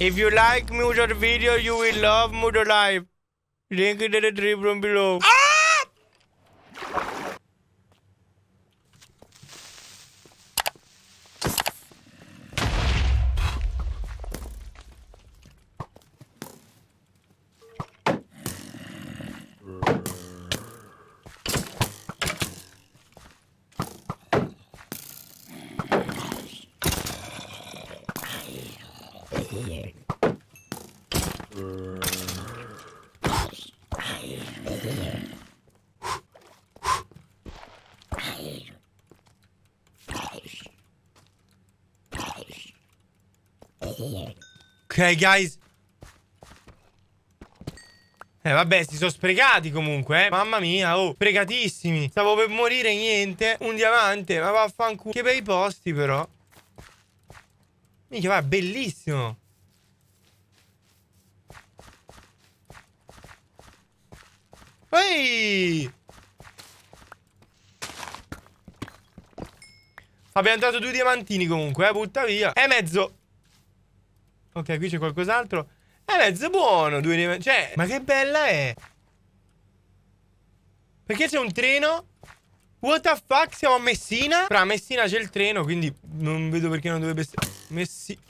If you like music video, you will love Moodle Live. Link in the description below. Ah! Ok, guys. Eh vabbè si sono sprecati comunque eh. Mamma mia oh Sprecatissimi Stavo per morire niente Un diamante Ma vaffanculo Che bei posti però Minchia va bellissimo Ehi! Abbiamo dato due diamantini comunque, eh, butta via. E mezzo. Ok, qui c'è qualcos'altro. E mezzo buono, due diamantini. Cioè, ma che bella è. Perché c'è un treno? What the fuck, siamo a Messina? Fra Messina c'è il treno, quindi non vedo perché non dovrebbe essere... Messina...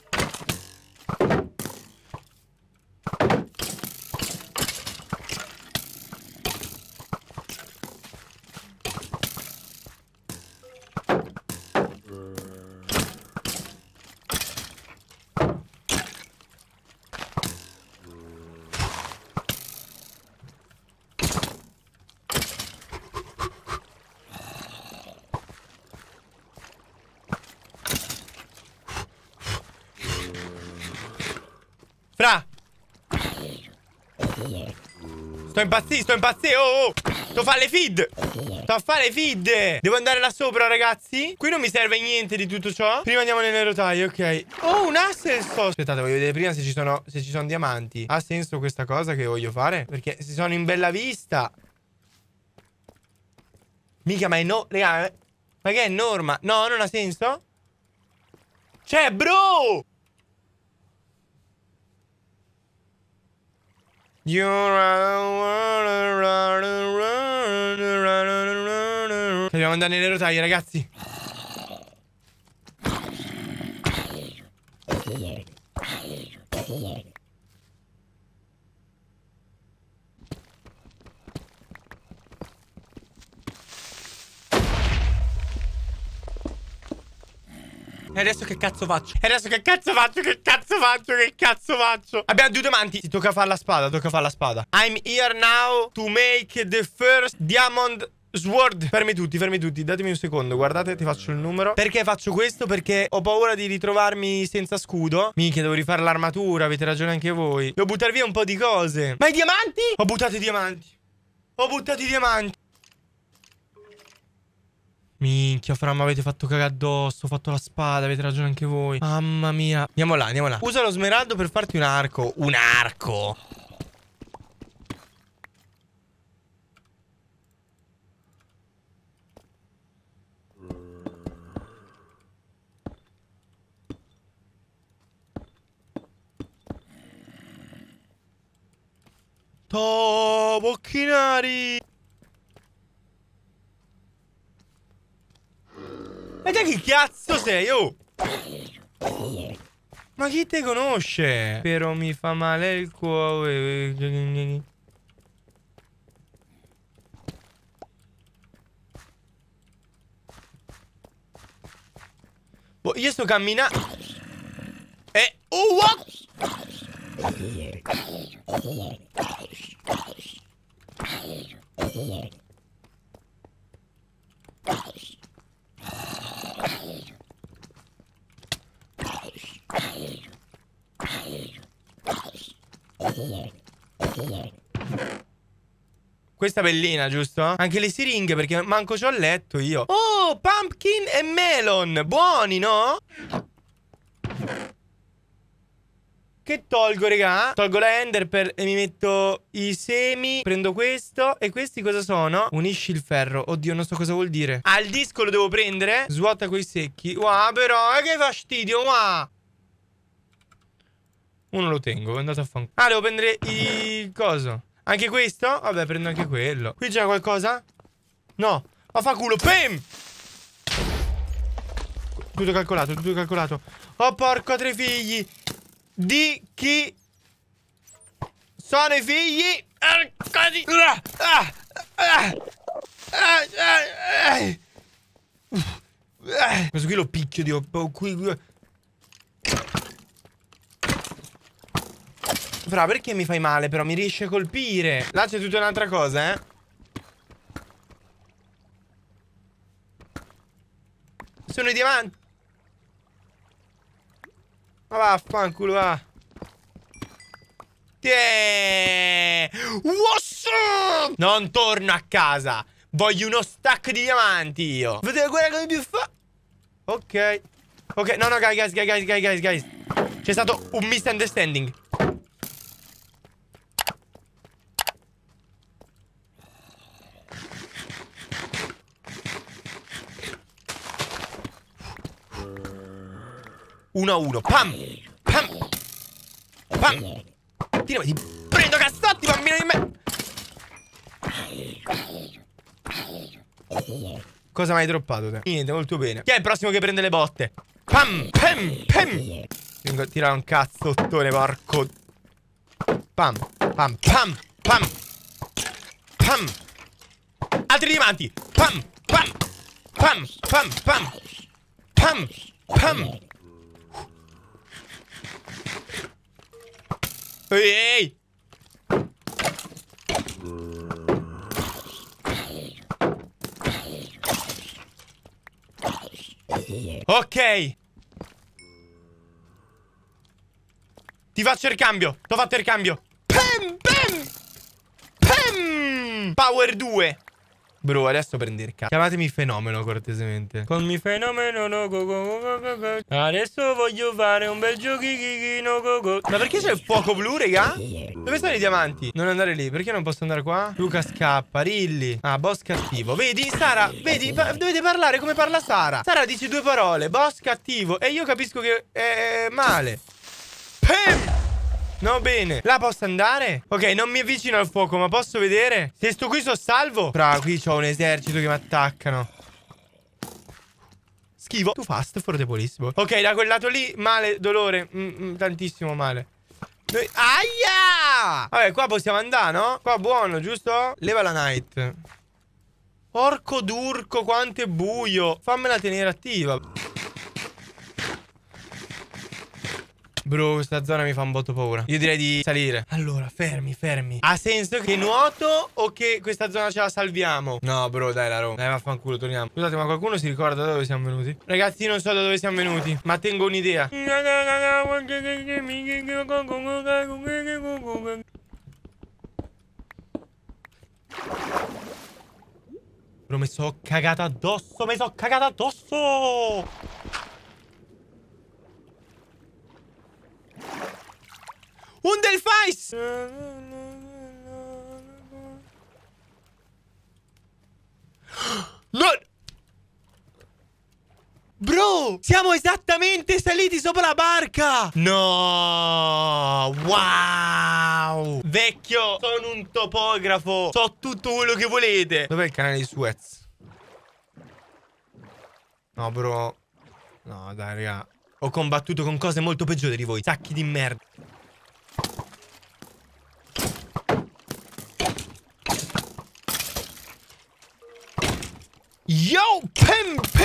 Sto impazzito, sto impazzito. Oh, oh. Sto a fare le feed. Sto a fare le feed. Devo andare là sopra, ragazzi. Qui non mi serve niente di tutto ciò. Prima andiamo nelle rotaie, ok. Oh, un assenso. Aspettate, voglio vedere prima se ci sono, se ci sono diamanti. Ha senso questa cosa che voglio fare? Perché si sono in bella vista. Mica, ma è no... Raga, eh. ma che è norma? No, non ha senso? Cioè, bro! Dobbiamo andare nelle rotaie, ragazzi. E adesso che cazzo faccio? E adesso che cazzo faccio? Che cazzo faccio? Che cazzo faccio? Abbiamo due domande. Ti tocca fare la spada, tocca fare la spada. I'm here now to make the first diamond Sword Fermi tutti, fermi tutti Datemi un secondo Guardate, ti faccio il numero Perché faccio questo? Perché ho paura di ritrovarmi senza scudo Mica, devo rifare l'armatura Avete ragione anche voi Devo buttare via un po' di cose Ma i diamanti? Ho buttato i diamanti Ho buttato i diamanti Minchia, fra, mi avete fatto cagare addosso. Ho fatto la spada, avete ragione anche voi. Mamma mia. Andiamo là, andiamo là. Usa lo smeraldo per farti un arco. Un arco. To bocchinari Ma te chi cazzo sei? Oh! Ma chi te conosce? Però mi fa male il cuore. Boh, io sto camminando. Eh. Oh, what? Yeah. Questa bellina, giusto? Anche le siringhe, perché manco ci ho letto io. Oh, pumpkin e melon. Buoni, no? Che tolgo, raga? Tolgo la ender per... e mi metto i semi. Prendo questo. E questi cosa sono? Unisci il ferro. Oddio, non so cosa vuol dire. Ah, il disco lo devo prendere. Svuota quei secchi. Wow, però, eh, che fastidio, wow. Uno lo tengo, è andato a fanculo. Ah, devo prendere il coso. Anche questo? Vabbè, prendo anche quello. Qui c'è qualcosa? No. Ma fa culo. PEM! Tutto calcolato, tutto calcolato. Oh, porco, tre figli. Di chi sono i figli? Così. Ah, ah, ah, questo qui lo picchio, Dio. Boh, qui, qui. Fra, perché mi fai male però? Mi riesce a colpire. Là c'è tutta un'altra cosa, eh. Sono i diamanti. Ma vaffanculo, va. Yeah. Non torno a casa. Voglio uno stack di diamanti io. Vedete guarda come più fa. Ok. Ok, no, no, guys, guys, guys, guys, guys. C'è stato un misunderstanding. 1 a 1. Pam! Pam! Pam! Tirami di... Prendo cazzotti, bambino di me! Cosa mi hai droppato te? Niente, molto bene. Chi è il prossimo che prende le botte? Pam! Pam! Pam! Vengo a tirare un cazzottone, porco... Pam! Pam! Pam! Pam! Pam! Altri diamanti! Pam! Pam! Pam! Pam! Pam! Pam! Pam! Ehi! Ok! Ti faccio il cambio, ti ho fatto il cambio. Pem, pam! Pem. Power 2. Bro, adesso prende il cazzo. Chiamatemi fenomeno cortesemente. Con mi fenomeno no go go go go go. Adesso voglio fare un bel giochichino go go. Ma perché c'è il fuoco blu, raga? Dove stanno i diamanti? Non andare lì. Perché non posso andare qua? Luca scappa. Rilli. Ah, boss cattivo. Vedi, Sara? Vedi? Pa dovete parlare come parla Sara. Sara dice due parole. Boss cattivo. E io capisco che è male. Pem! No, bene. La posso andare? Ok, non mi avvicino al fuoco, ma posso vedere? Se sto qui sono salvo. Fra, qui c'ho un esercito che mi attaccano. Schivo. Too fast for the police. Boh. Ok, da quel lato lì, male, dolore. Mm, mm, tantissimo male. Noi... Aia! Vabbè, qua possiamo andare, no? Qua buono, giusto? Leva la night. Porco d'urco, quanto è buio. Fammela tenere attiva. Bro, questa zona mi fa un botto paura. Io direi di salire. Allora, fermi, fermi. Ha senso che nuoto o che questa zona ce la salviamo? No, bro, dai, la roba. Dai, vaffanculo, torniamo. Scusate, ma qualcuno si ricorda da dove siamo venuti? Ragazzi, non so da dove siamo venuti, ma tengo un'idea. Bro, mi sono cagato addosso, mi sono cagato addosso! No! Bro, siamo esattamente saliti sopra la barca! No! Wow! Vecchio, sono un topografo! So tutto quello che volete! Dov'è il canale di Suez? No, bro. No, dai, raga. Ho combattuto con cose molto peggiori di voi. Sacchi di merda. Yo, Pimp!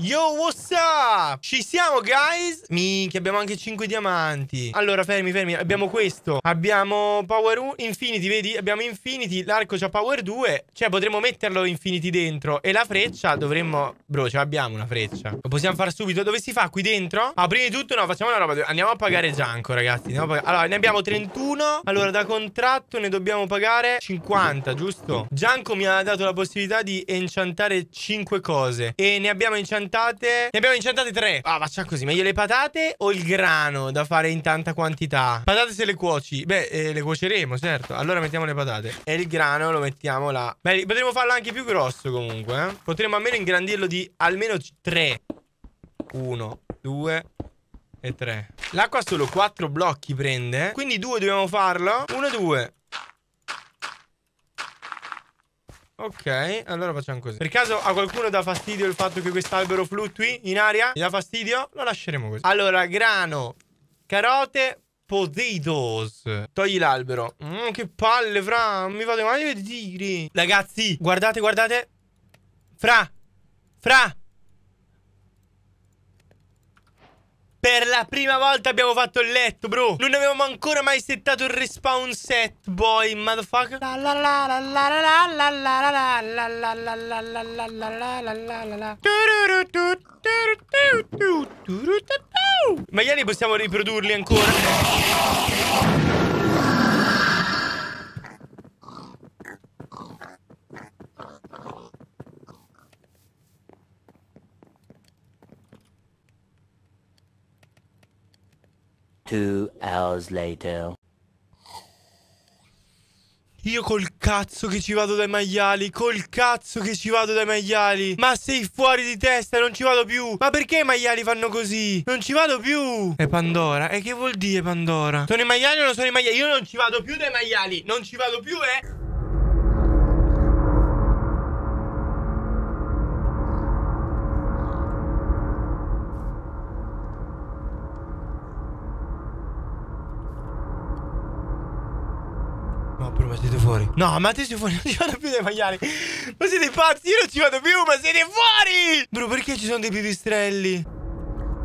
Yo, what's up? Ci siamo, guys? Minchia, abbiamo anche 5 diamanti. Allora, fermi, fermi. Abbiamo questo. Abbiamo Power 1, Infinity, vedi? Abbiamo Infinity, l'arco c'ha Power 2. Cioè, potremmo metterlo Infinity dentro. E la freccia dovremmo... Bro, ce l'abbiamo una freccia. Lo possiamo fare subito. Dove si fa? Qui dentro? Ah, prima di tutto, no, facciamo una roba. Andiamo a pagare Gianco, ragazzi. Pagare... Allora, ne abbiamo 31. Allora, da contratto ne dobbiamo pagare 50, giusto? Gianco mi ha dato la possibilità di enchantare 5 cose. E ne abbiamo enchantato incentate. Ne abbiamo incentate tre. Ah, facciamo così. Meglio le patate o il grano da fare in tanta quantità? Patate se le cuoci. Beh, eh, le cuoceremo, certo. Allora mettiamo le patate. E il grano lo mettiamo là. Beh, potremmo farlo anche più grosso comunque. Eh? Potremmo almeno ingrandirlo di almeno tre. Uno, due, E tre. L'acqua solo quattro blocchi prende Quindi due dobbiamo farlo 1, 2 Ok, allora facciamo così. Per caso a qualcuno dà fastidio il fatto che quest'albero fluttui in aria? Gli dà fastidio? Lo lasceremo così. Allora, grano, carote, potatoes. Togli l'albero. Mm, che palle, fra. Non Mi fate mai vedere. Ragazzi, guardate, guardate. Fra, fra. Per la prima volta abbiamo fatto il letto, bro. Non avevamo ancora mai settato il respawn set, boy, motherfucker. Magari possiamo riprodurli ancora. Two hours later. Io col cazzo che ci vado dai maiali, col cazzo che ci vado dai maiali. Ma sei fuori di testa, non ci vado più. Ma perché i maiali fanno così? Non ci vado più. E Pandora, e che vuol dire Pandora? Sono i maiali o non sono i maiali? Io non ci vado più dai maiali, non ci vado più, eh. No, ma adesso fuori non ci vado più dai maiali. Ma siete pazzi? Io non ci vado più, ma siete fuori! Bro, perché ci sono dei pipistrelli?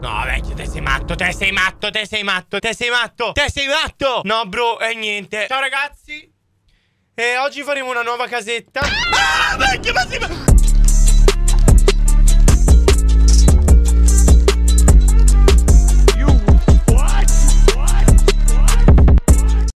No, vecchio, te sei matto, te sei matto, te sei matto, te sei matto, te sei matto! No, bro, è niente. Ciao ragazzi. E eh, oggi faremo una nuova casetta. Ah, vecchio, ma sei matto!